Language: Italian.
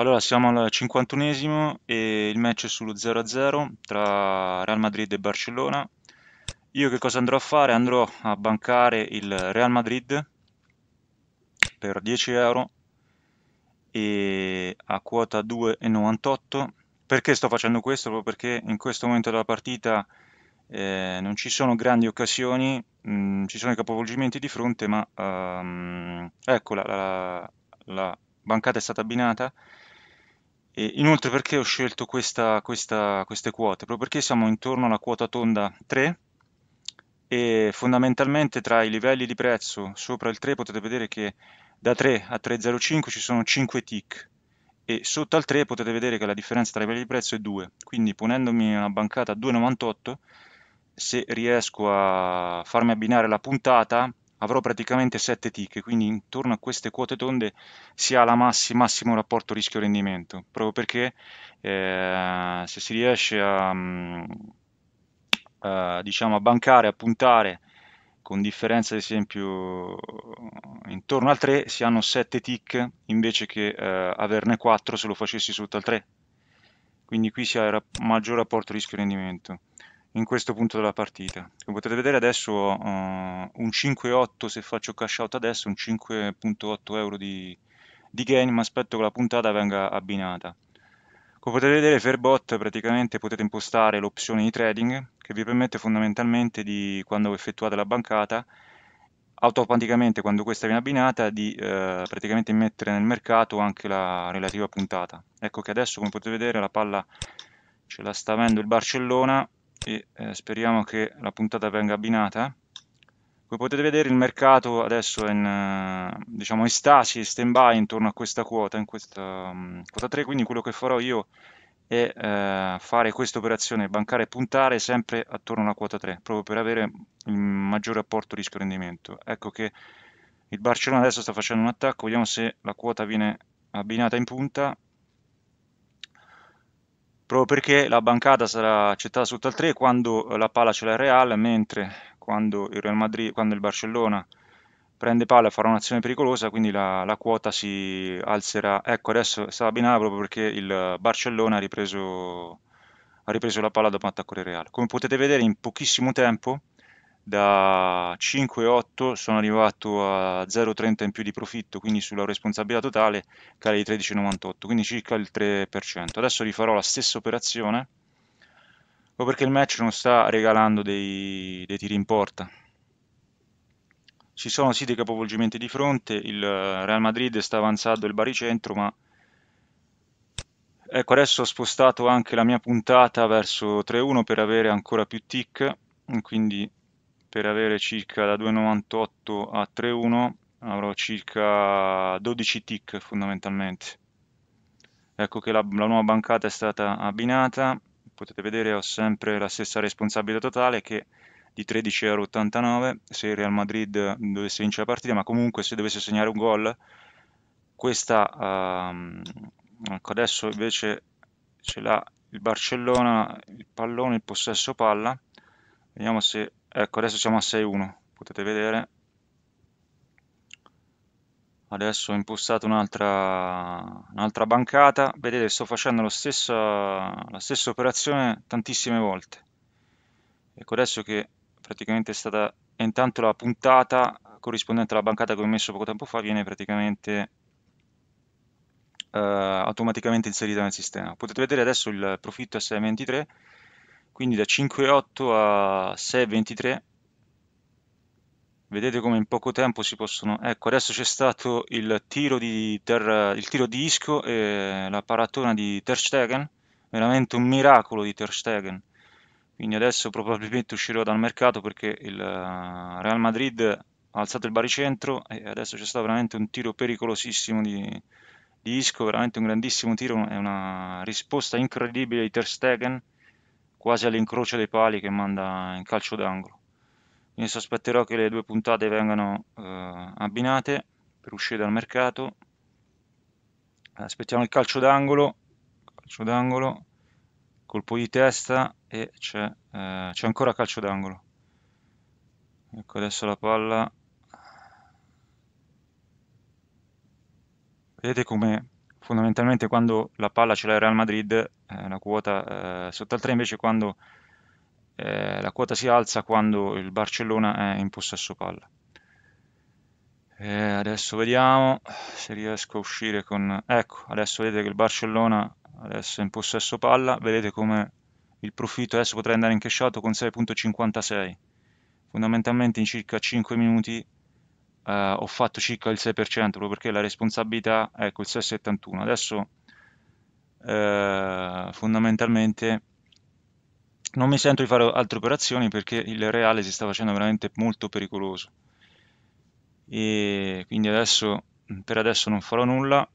Allora, siamo al 51esimo e il match è sullo 0-0 tra Real Madrid e Barcellona. Io che cosa andrò a fare? Andrò a bancare il Real Madrid per 10 euro e a quota 2,98. Perché sto facendo questo? Proprio perché in questo momento della partita eh, non ci sono grandi occasioni, mh, mm, ci sono i capovolgimenti di fronte, ma um, ecco la, la, la bancata è stata abbinata e inoltre perché ho scelto questa, questa, queste quote? Proprio perché siamo intorno alla quota tonda 3 e fondamentalmente tra i livelli di prezzo sopra il 3 potete vedere che da 3 a 3,05 ci sono 5 tick e sotto al 3 potete vedere che la differenza tra i livelli di prezzo è 2 quindi ponendomi una bancata a 2,98 se riesco a farmi abbinare la puntata avrò praticamente 7 tick, quindi intorno a queste quote tonde si ha la massi, massimo rapporto rischio-rendimento, proprio perché eh, se si riesce a, mm, a, diciamo, a bancare, a puntare con differenza ad esempio intorno al 3 si hanno 7 tick invece che eh, averne 4 se lo facessi sotto al 3, quindi qui si ha il maggior rapporto rischio-rendimento in questo punto della partita. Come potete vedere adesso ho uh, un 5,8 se faccio cash out adesso, un 5,8 euro di, di gain, ma aspetto che la puntata venga abbinata. Come potete vedere Fairbot praticamente potete impostare l'opzione di trading che vi permette fondamentalmente di, quando effettuate la bancata, automaticamente quando questa viene abbinata di eh, praticamente mettere nel mercato anche la relativa puntata. Ecco che adesso come potete vedere la palla ce la sta avendo il Barcellona e eh, speriamo che la puntata venga abbinata. Come potete vedere il mercato adesso è in, eh, diciamo, in stasi, stand by intorno a questa quota, in questa um, quota 3, quindi quello che farò io è eh, fare questa operazione bancaria e puntare sempre attorno alla quota 3, proprio per avere il maggiore apporto rischio-rendimento. Ecco che il Barcellona adesso sta facendo un attacco, vediamo se la quota viene abbinata in punta, proprio perché la bancata sarà accettata sotto al 3 quando la palla ce l'ha il Real, mentre quando il, Real Madrid, quando il Barcellona prende palla e farà un'azione pericolosa, quindi la, la, quota si alzerà. Ecco, adesso stava binata proprio perché il Barcellona ha ripreso, ha ripreso la palla dopo un attacco del Real. Come potete vedere in pochissimo tempo da 5,8 sono arrivato a 0,30 in più di profitto, quindi sulla responsabilità totale cala di 13,98, quindi circa il 3%. Adesso rifarò la stessa operazione, proprio perché il match non sta regalando dei, dei tiri in porta. Ci sono sì dei capovolgimenti di fronte, il Real Madrid sta avanzando il baricentro, ma ecco adesso ho spostato anche la mia puntata verso 3-1 per avere ancora più tick, quindi per avere circa da 2,98 a 3,1 avrò circa 12 tick fondamentalmente ecco che la, la, nuova bancata è stata abbinata potete vedere ho sempre la stessa responsabilità totale che di 13,89 euro se il Real Madrid dovesse vincere la partita ma comunque se dovesse segnare un gol questa um, ecco adesso invece ce l'ha il Barcellona il pallone il possesso palla vediamo se ecco adesso siamo a 6.1 potete vedere adesso ho impostato un'altra un bancata vedete sto facendo stesso, la stessa operazione tantissime volte ecco adesso che praticamente è stata e intanto la puntata corrispondente alla bancata che ho messo poco tempo fa viene praticamente eh, automaticamente inserita nel sistema potete vedere adesso il profitto S23 quindi da 5,8 a 6,23 vedete come in poco tempo si possono ecco adesso c'è stato il tiro di, ter... il tiro di Isco e la paratona di Ter Stegen veramente un miracolo di Ter Stegen quindi adesso probabilmente uscirò dal mercato perché il eh, Real Madrid ha alzato il baricentro e adesso c'è stato veramente un tiro pericolosissimo di, di Isco veramente un grandissimo tiro è una risposta incredibile di Ter Stegen quasi all'incrocio dei pali che manda in calcio d'angolo. Quindi sospetterò che le due puntate vengano eh, abbinate per uscire dal mercato. Aspettiamo il calcio d'angolo, calcio d'angolo, colpo di testa e c'è, eh, c'è ancora calcio d'angolo. Ecco adesso la palla. Vedete come fondamentalmente quando la palla ce l'ha il Real Madrid, eh, la quota eh, sotto al 3, invece quando eh, la quota si alza quando il Barcellona è in possesso palla. E eh, adesso vediamo se riesco a uscire con... Ecco, adesso vedete che il Barcellona adesso è in possesso palla, vedete come il profitto adesso potrà andare in incasciato con 6.56, fondamentalmente in circa 5 minuti eh, ho fatto circa il 6% proprio perché la responsabilità è col 6,71 adesso eh, fondamentalmente non mi sento di fare altre operazioni perché il reale si sta facendo veramente molto pericoloso e quindi adesso per adesso non farò nulla